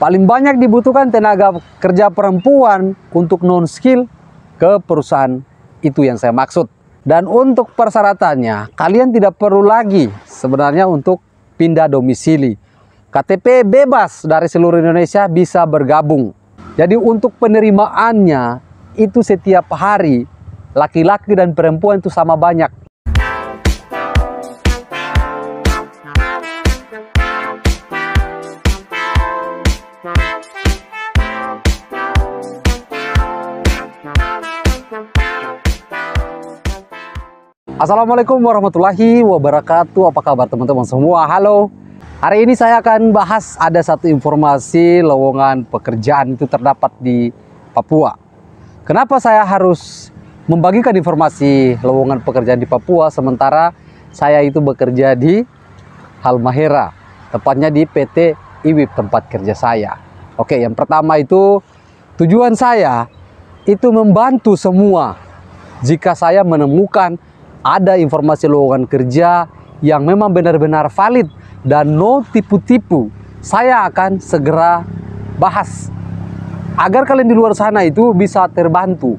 Paling banyak dibutuhkan tenaga kerja perempuan untuk non-skill ke perusahaan itu yang saya maksud. Dan untuk persyaratannya, kalian tidak perlu lagi sebenarnya untuk pindah domisili. KTP bebas dari seluruh Indonesia bisa bergabung. Jadi untuk penerimaannya itu setiap hari laki-laki dan perempuan itu sama banyak. Assalamualaikum warahmatullahi wabarakatuh. Apa kabar teman-teman semua? Halo. Hari ini saya akan bahas ada satu informasi lowongan pekerjaan itu terdapat di Papua. Kenapa saya harus membagikan informasi lowongan pekerjaan di Papua sementara saya itu bekerja di Halmahera, tepatnya di PT IWIP tempat kerja saya. Oke, yang pertama itu tujuan saya itu membantu semua jika saya menemukan ada informasi lowongan kerja yang memang benar-benar valid dan no tipu-tipu, saya akan segera bahas agar kalian di luar sana itu bisa terbantu.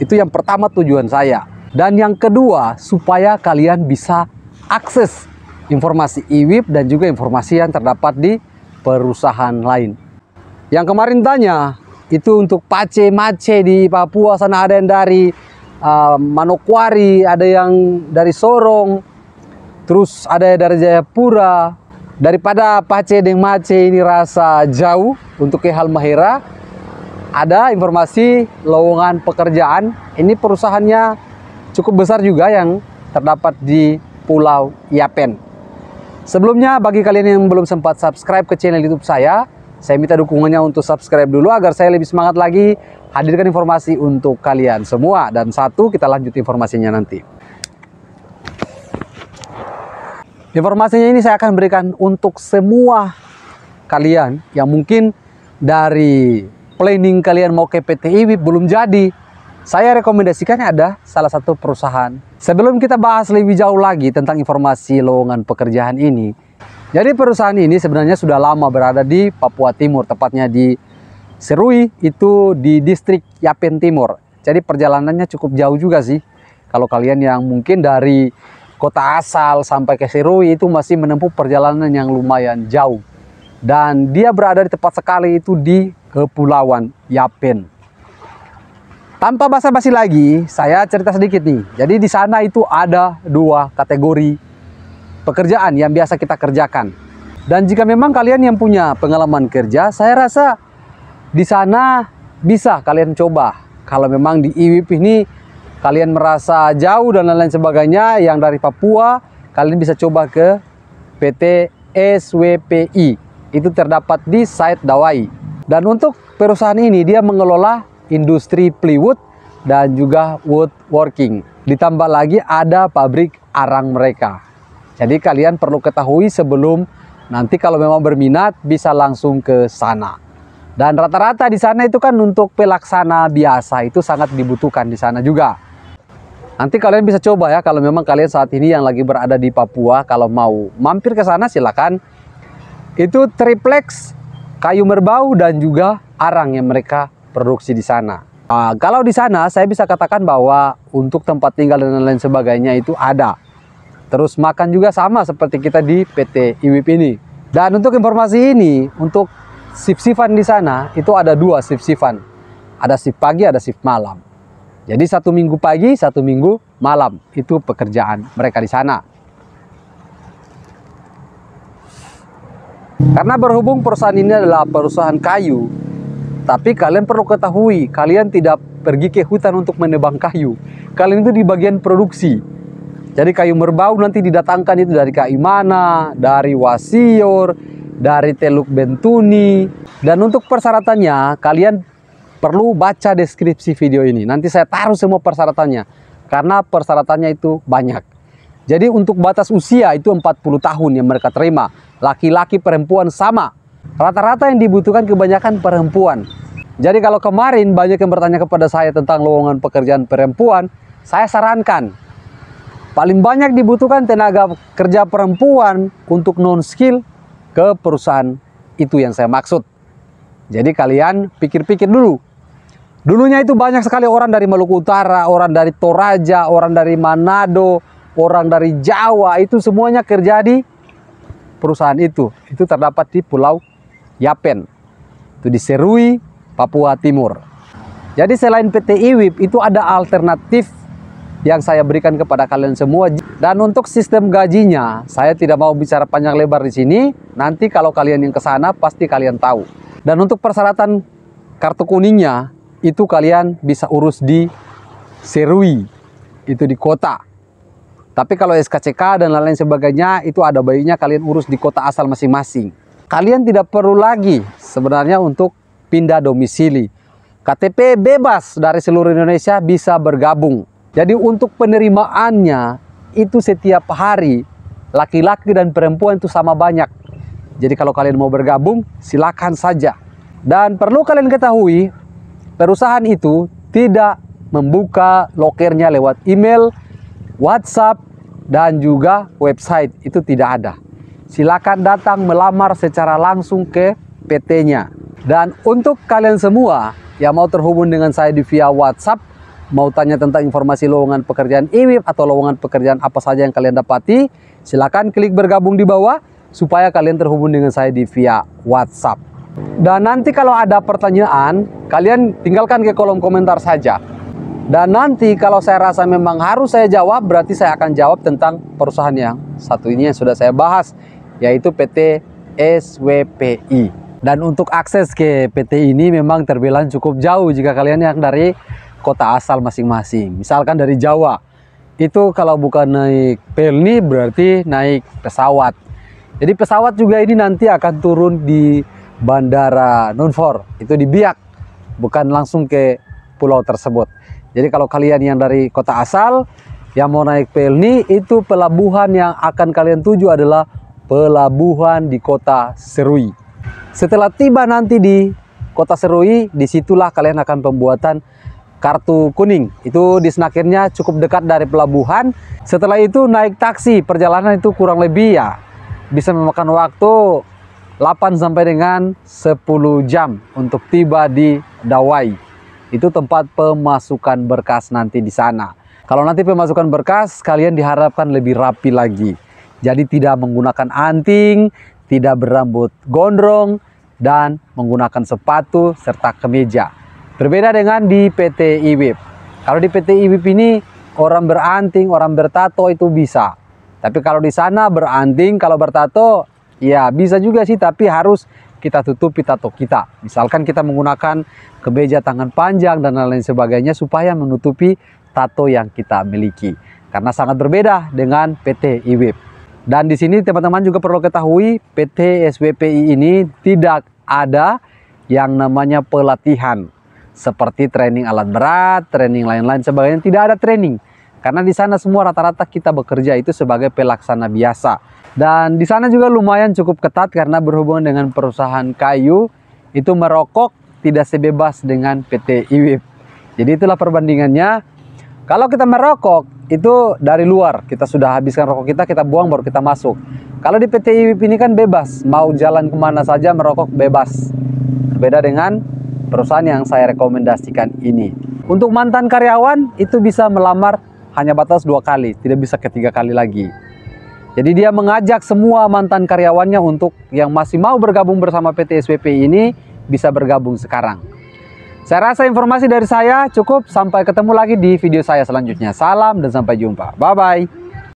Itu yang pertama tujuan saya. Dan yang kedua, supaya kalian bisa akses informasi IWIP dan juga informasi yang terdapat di perusahaan lain. Yang kemarin tanya, itu untuk pace-mace di Papua sana ada yang dari Ah, Manokwari, ada yang dari Sorong, terus ada yang dari Jayapura. Daripada Pace dan Mace ini rasa jauh untuk ke Halmahera, ada informasi lowongan pekerjaan. Ini perusahaannya cukup besar juga yang terdapat di Pulau Yapen. Sebelumnya, bagi kalian yang belum sempat subscribe ke channel YouTube saya, saya minta dukungannya untuk subscribe dulu agar saya lebih semangat lagi hadirkan informasi untuk kalian semua. Dan satu, kita lanjut informasinya nanti. Informasinya ini saya akan berikan untuk semua kalian yang mungkin dari planning kalian mau ke PT Iwi belum jadi. Saya rekomendasikan ada salah satu perusahaan. Sebelum kita bahas lebih jauh lagi tentang informasi lowongan pekerjaan ini, jadi perusahaan ini sebenarnya sudah lama berada di Papua Timur, tepatnya di Serui itu di distrik Yapen Timur. Jadi perjalanannya cukup jauh juga sih. Kalau kalian yang mungkin dari kota asal sampai ke Serui itu masih menempuh perjalanan yang lumayan jauh. Dan dia berada di tepat sekali itu di Kepulauan Yapen. Tanpa basa-basi lagi, saya cerita sedikit nih. Jadi di sana itu ada dua kategori pekerjaan yang biasa kita kerjakan. Dan jika memang kalian yang punya pengalaman kerja, saya rasa di sana bisa kalian coba. Kalau memang di IWIP ini kalian merasa jauh dan lain-lain sebagainya yang dari Papua, kalian bisa coba ke PT SWPI. Itu terdapat di site Dawai. Dan untuk perusahaan ini dia mengelola industri plywood dan juga woodworking. Ditambah lagi ada pabrik arang mereka. Jadi kalian perlu ketahui sebelum nanti kalau memang berminat bisa langsung ke sana. Dan rata-rata di sana itu kan untuk pelaksana biasa itu sangat dibutuhkan di sana juga. Nanti kalian bisa coba ya kalau memang kalian saat ini yang lagi berada di Papua kalau mau mampir ke sana silakan. Itu triplex, kayu merbau dan juga arang yang mereka produksi di sana. Nah, kalau di sana saya bisa katakan bahwa untuk tempat tinggal dan lain-lain sebagainya itu ada. Terus makan juga sama seperti kita di PT IWIP ini. Dan untuk informasi ini, untuk sip-sifan di sana itu ada dua sip-sifan. Ada sip pagi, ada sip malam. Jadi satu minggu pagi, satu minggu malam. Itu pekerjaan mereka di sana. Karena berhubung perusahaan ini adalah perusahaan kayu, tapi kalian perlu ketahui, kalian tidak pergi ke hutan untuk menebang kayu. Kalian itu di bagian produksi jadi kayu merbau nanti didatangkan itu dari Kaimana, dari Wasior, dari Teluk Bentuni. Dan untuk persyaratannya, kalian perlu baca deskripsi video ini. Nanti saya taruh semua persyaratannya. Karena persyaratannya itu banyak. Jadi untuk batas usia itu 40 tahun yang mereka terima. Laki-laki perempuan sama. Rata-rata yang dibutuhkan kebanyakan perempuan. Jadi kalau kemarin banyak yang bertanya kepada saya tentang lowongan pekerjaan perempuan, saya sarankan Paling banyak dibutuhkan tenaga kerja perempuan untuk non-skill ke perusahaan itu yang saya maksud. Jadi kalian pikir-pikir dulu. Dulunya itu banyak sekali orang dari Maluku Utara, orang dari Toraja, orang dari Manado, orang dari Jawa. Itu semuanya kerja di perusahaan itu. Itu terdapat di Pulau Yapen. Itu di Serui, Papua Timur. Jadi selain PT IWIP itu ada alternatif yang saya berikan kepada kalian semua. Dan untuk sistem gajinya, saya tidak mau bicara panjang lebar di sini. Nanti kalau kalian yang ke sana pasti kalian tahu. Dan untuk persyaratan kartu kuningnya, itu kalian bisa urus di Serui, itu di kota. Tapi kalau SKCK dan lain-lain sebagainya, itu ada baiknya kalian urus di kota asal masing-masing. Kalian tidak perlu lagi sebenarnya untuk pindah domisili. KTP bebas dari seluruh Indonesia bisa bergabung jadi untuk penerimaannya itu setiap hari laki-laki dan perempuan itu sama banyak. Jadi kalau kalian mau bergabung silakan saja. Dan perlu kalian ketahui perusahaan itu tidak membuka lokernya lewat email, WhatsApp, dan juga website itu tidak ada. Silakan datang melamar secara langsung ke PT-nya. Dan untuk kalian semua yang mau terhubung dengan saya di via WhatsApp, mau tanya tentang informasi lowongan pekerjaan IWIP atau lowongan pekerjaan apa saja yang kalian dapati, silakan klik bergabung di bawah supaya kalian terhubung dengan saya di via WhatsApp. Dan nanti kalau ada pertanyaan, kalian tinggalkan ke kolom komentar saja. Dan nanti kalau saya rasa memang harus saya jawab, berarti saya akan jawab tentang perusahaan yang satu ini yang sudah saya bahas, yaitu PT SWPI. Dan untuk akses ke PT ini memang terbilang cukup jauh jika kalian yang dari kota asal masing-masing. Misalkan dari Jawa, itu kalau bukan naik pelni berarti naik pesawat. Jadi pesawat juga ini nanti akan turun di Bandara Nunfor, itu di Biak, bukan langsung ke pulau tersebut. Jadi kalau kalian yang dari kota asal, yang mau naik pelni, itu pelabuhan yang akan kalian tuju adalah pelabuhan di kota Serui. Setelah tiba nanti di kota Serui, disitulah kalian akan pembuatan kartu kuning. Itu di Senakirnya cukup dekat dari pelabuhan. Setelah itu naik taksi, perjalanan itu kurang lebih ya bisa memakan waktu 8 sampai dengan 10 jam untuk tiba di Dawai. Itu tempat pemasukan berkas nanti di sana. Kalau nanti pemasukan berkas, kalian diharapkan lebih rapi lagi. Jadi tidak menggunakan anting, tidak berambut gondrong, dan menggunakan sepatu serta kemeja. Berbeda dengan di PT IWIP. Kalau di PT IWIP ini orang beranting, orang bertato itu bisa. Tapi kalau di sana beranting, kalau bertato ya bisa juga sih tapi harus kita tutupi tato kita. Misalkan kita menggunakan kebeja tangan panjang dan lain-lain sebagainya supaya menutupi tato yang kita miliki. Karena sangat berbeda dengan PT IWIP. Dan di sini teman-teman juga perlu ketahui PT SWPI ini tidak ada yang namanya pelatihan seperti training alat berat, training lain-lain sebagainya. Tidak ada training. Karena di sana semua rata-rata kita bekerja itu sebagai pelaksana biasa. Dan di sana juga lumayan cukup ketat karena berhubungan dengan perusahaan kayu itu merokok tidak sebebas dengan PT IWIP. Jadi itulah perbandingannya. Kalau kita merokok itu dari luar, kita sudah habiskan rokok kita, kita buang baru kita masuk. Kalau di PT IWIP ini kan bebas, mau jalan kemana saja merokok bebas. Berbeda dengan perusahaan yang saya rekomendasikan ini. Untuk mantan karyawan itu bisa melamar hanya batas dua kali, tidak bisa ketiga kali lagi. Jadi dia mengajak semua mantan karyawannya untuk yang masih mau bergabung bersama PT SPP ini bisa bergabung sekarang. Saya rasa informasi dari saya cukup. Sampai ketemu lagi di video saya selanjutnya. Salam dan sampai jumpa. Bye-bye.